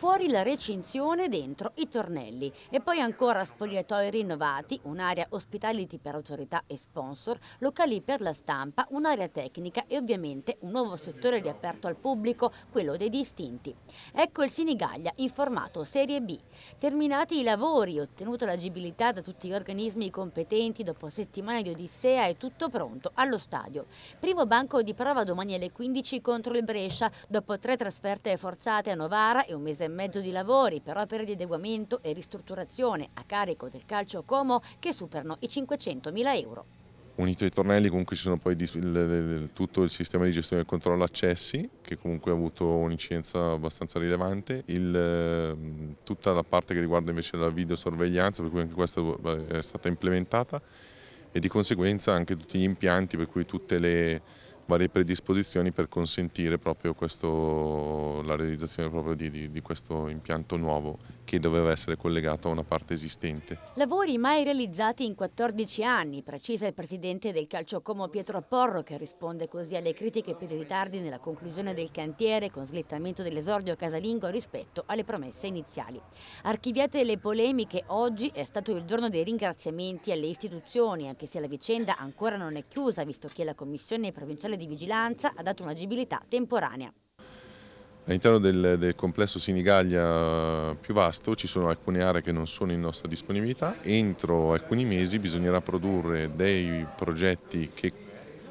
fuori la recinzione, dentro i tornelli e poi ancora spogliatoi rinnovati, un'area hospitality per autorità e sponsor, locali per la stampa, un'area tecnica e ovviamente un nuovo settore riaperto al pubblico, quello dei distinti. Ecco il Sinigaglia in formato Serie B. Terminati i lavori, ottenuta l'agibilità da tutti gli organismi competenti dopo settimane di odissea è tutto pronto allo stadio. Primo banco di prova domani alle 15 contro il Brescia, dopo tre trasferte forzate a Novara e un mese e mezzo di lavori per opere di adeguamento e ristrutturazione a carico del calcio Como che superano i 500.000 euro. Unito ai tornelli comunque ci sono poi tutto il sistema di gestione e controllo accessi che comunque ha avuto un'incidenza abbastanza rilevante, il, ehm, tutta la parte che riguarda invece la videosorveglianza per cui anche questa eh, è stata implementata e di conseguenza anche tutti gli impianti per cui tutte le varie predisposizioni per consentire proprio questo, la realizzazione proprio di, di, di, questo impianto nuovo che doveva essere collegato a una parte esistente. Lavori mai realizzati in 14 anni, precisa il presidente del calcio Como Pietro Porro che risponde così alle critiche per i ritardi nella conclusione del cantiere con slittamento dell'esordio casalingo rispetto alle promesse iniziali. Archiviate le polemiche, oggi è stato il giorno dei ringraziamenti alle istituzioni, anche se la vicenda ancora non è chiusa visto che la Commissione provinciale di vigilanza ha dato un'agibilità temporanea. All'interno del, del, complesso Sinigaglia eh, più vasto ci sono alcune aree che non sono in nostra disponibilità. Entro alcuni mesi bisognerà produrre dei progetti che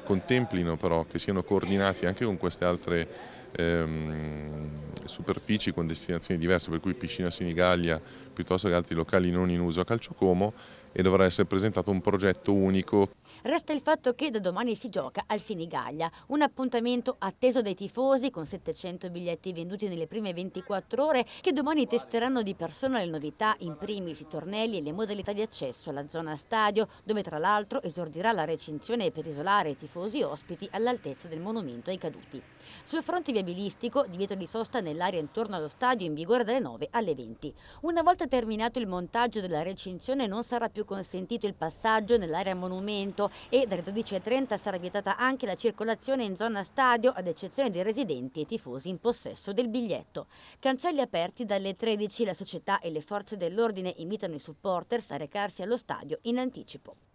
contemplino però, che siano coordinati anche con queste altre ehm, superfici con destinazioni diverse, per cui piscina Senigallia piuttosto che altri locali non in uso a Calciocomo e dovrà essere presentato un progetto unico. Resta il fatto che da domani si gioca al Sinigaglia, un appuntamento atteso dai tifosi con 700 biglietti venduti nelle prime 24 ore che domani testeranno di persona le novità, in primis i tornelli e le modalità di accesso alla zona stadio, dove tra l'altro esordirà la recinzione per isolare i tifosi ospiti all'altezza del monumento ai caduti. Sul fronte automobilistico, divieto di sosta nell'area intorno allo stadio in vigore dalle 9 alle 20. Una volta terminato il montaggio della recinzione non sarà più consentito il passaggio nell'area monumento e dalle 12.30 sarà vietata anche la circolazione in zona stadio ad eccezione dei residenti e tifosi in possesso del biglietto. Cancelli aperti dalle 13 la società e le forze dell'ordine invitano i supporters a recarsi allo stadio in anticipo.